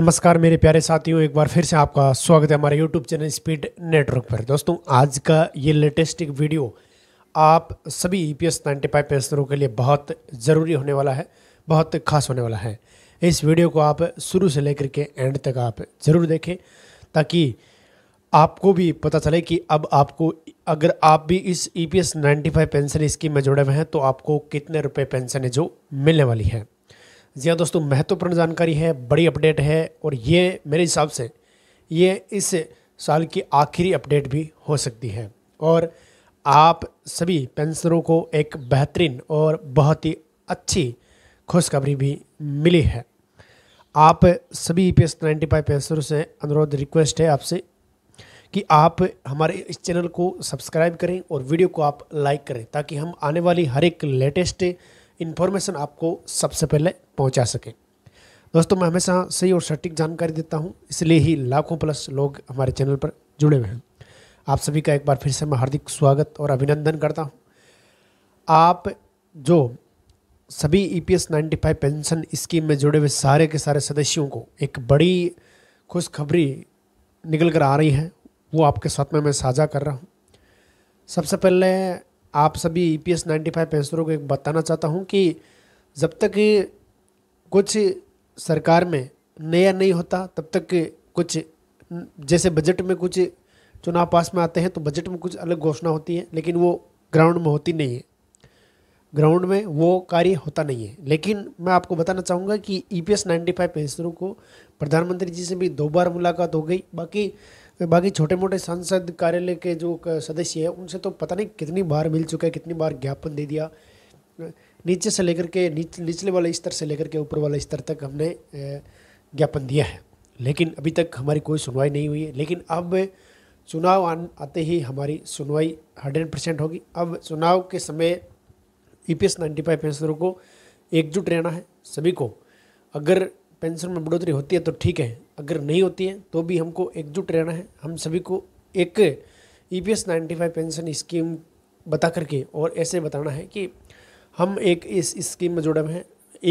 नमस्कार मेरे प्यारे साथियों एक बार फिर से आपका स्वागत है हमारे यूट्यूब चैनल स्पीड नेटवर्क पर दोस्तों आज का ये लेटेस्ट एक वीडियो आप सभी E P S ninety five पेंशनरों के लिए बहुत ज़रूरी होने वाला है बहुत खास होने वाला है इस वीडियो को आप शुरू से लेकर के एंड तक आप ज़रूर देखें ताकि आपको भी पता चले कि अब आपको अगर आप भी इस E P S ninety five pension scheme में जुड़े हुए हैं तो आपको कितने रुपये पेंशन है जो मिलने वाली है जी हाँ दोस्तों महत्वपूर्ण जानकारी है बड़ी अपडेट है और ये मेरे हिसाब से ये इस साल की आखिरी अपडेट भी हो सकती है और आप सभी पेंशनरों को एक बेहतरीन और बहुत ही अच्छी खुशखबरी भी मिली है आप सभी E P S ninety five पेंशनरों से अनुरोध रिक्वेस्ट है आपसे कि आप हमारे इस चैनल को सब्सक्राइब करें और वीडियो को आप लाइक करें ताकि हम आने वाली हर एक लेटेस्ट इन्फॉर्मेशन आपको सबसे पहले पहुंचा सके दोस्तों मैं हमेशा सही और सटीक जानकारी देता हूं इसलिए ही लाखों प्लस लोग हमारे चैनल पर जुड़े हुए हैं आप सभी का एक बार फिर से मैं हार्दिक स्वागत और अभिनंदन करता हूं आप जो सभी E e P S ninety five pension scheme में जुड़े हुए सारे के सारे सदस्यों को एक बड़ी खुशखबरी निकल कर आ रही है वो आपके साथ में मैं साझा कर रहा हूँ सबसे पहले आप सभी E P S ninety five पेंसरों को एक बताना चाहता हूँ कि जब तक कुछ सरकार में नया नहीं होता तब तक कुछ जैसे बजट में कुछ चुनाव पास में आते हैं तो बजट में कुछ अलग घोषणा होती है लेकिन वो ग्राउंड में होती नहीं है ग्राउंड में वो कार्य होता नहीं है लेकिन मैं आपको बताना चाहूँगा कि E P S ninety five पेंसरों को प्रधानमंत्री जी से भी दो बार मुलाकात हो गई बाकी बाकी छोटे मोटे सांसद कार्यालय के जो सदस्य हैं उनसे तो पता नहीं कितनी बार मिल चुका है कितनी बार ज्ञापन दे दिया नीचे से लेकर के नीच, निचले वाले स्तर से लेकर के ऊपर वाले स्तर तक हमने ज्ञापन दिया है लेकिन अभी तक हमारी कोई सुनवाई नहीं हुई है लेकिन अब चुनाव आते ही हमारी सुनवाई हंड्रेड परसेंट होगी अब चुनाव के समय E P S ninety five पेंशनरों को एकजुट रहना है सभी को अगर पेंशन में बढ़ोतरी होती है तो ठीक है अगर नहीं होती है तो भी हमको एकजुट रहना है हम सभी को एक E e P S ninety five pension scheme बता करके और ऐसे बताना है कि हम एक इस स्कीम में जुड़े हुए हैं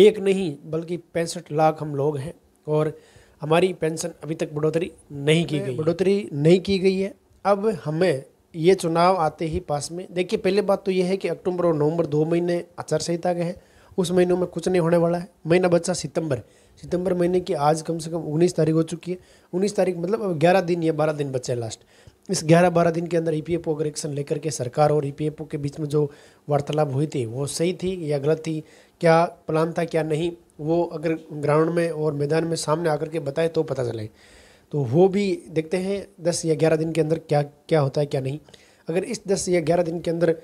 एक नहीं बल्कि पैंसठ लाख हम लोग हैं और हमारी पेंशन अभी तक बढ़ोतरी नहीं की गई बढ़ोतरी नहीं की गई है अब हमें ये चुनाव आते ही पास में देखिए पहले बात तो ये है कि अक्टूबर और नवंबर दो महीने आचार संहिता के हैं उस महीनों में कुछ नहीं होने वाला है महीना बचा सितंबर सितंबर महीने की आज कम से कम उन्नीस तारीख हो चुकी है उन्नीस तारीख मतलब अब ग्यारह दिन या बारह दिन बचे हैं लास्ट इस ग्यारह बारह दिन के अंदर ई अगर एक्शन लेकर के सरकार और ई e के बीच में जो वार्तालाप हुई थी वो सही थी या गलत थी क्या प्लान था क्या नहीं वो अगर ग्राउंड में और मैदान में सामने आकर के बताए तो पता चले तो वो भी देखते हैं दस या ग्यारह दिन के अंदर क्या क्या होता है क्या नहीं अगर इस दस या ग्यारह दिन के अंदर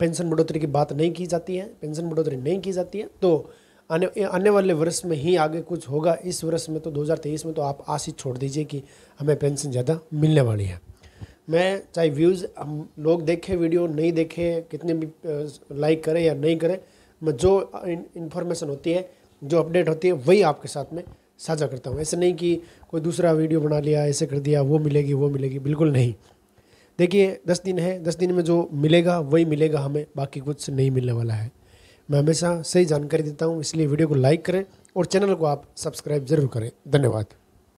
पेंशन बढ़ोतरी की बात नहीं की जाती है पेंशन बढ़ोतरी नहीं की जाती है तो आने आने वाले वर्ष में ही आगे कुछ होगा इस वर्ष में तो 2023 में तो आप ही छोड़ दीजिए कि हमें पेंशन ज़्यादा मिलने वाली है मैं चाहे व्यूज़ हम लोग देखें वीडियो नहीं देखें कितने भी लाइक करें या नहीं करें मैं जो इन्फॉर्मेशन होती है जो अपडेट होती है वही आपके साथ में साझा करता हूँ ऐसे नहीं कि कोई दूसरा वीडियो बना लिया ऐसे कर दिया वो मिलेगी वो मिलेगी बिल्कुल नहीं देखिए दस दिन है दस दिन में जो मिलेगा वही मिलेगा हमें बाकी कुछ नहीं मिलने वाला है मैं हमेशा सही जानकारी देता हूँ इसलिए वीडियो को लाइक करें और चैनल को आप सब्सक्राइब जरूर करें धन्यवाद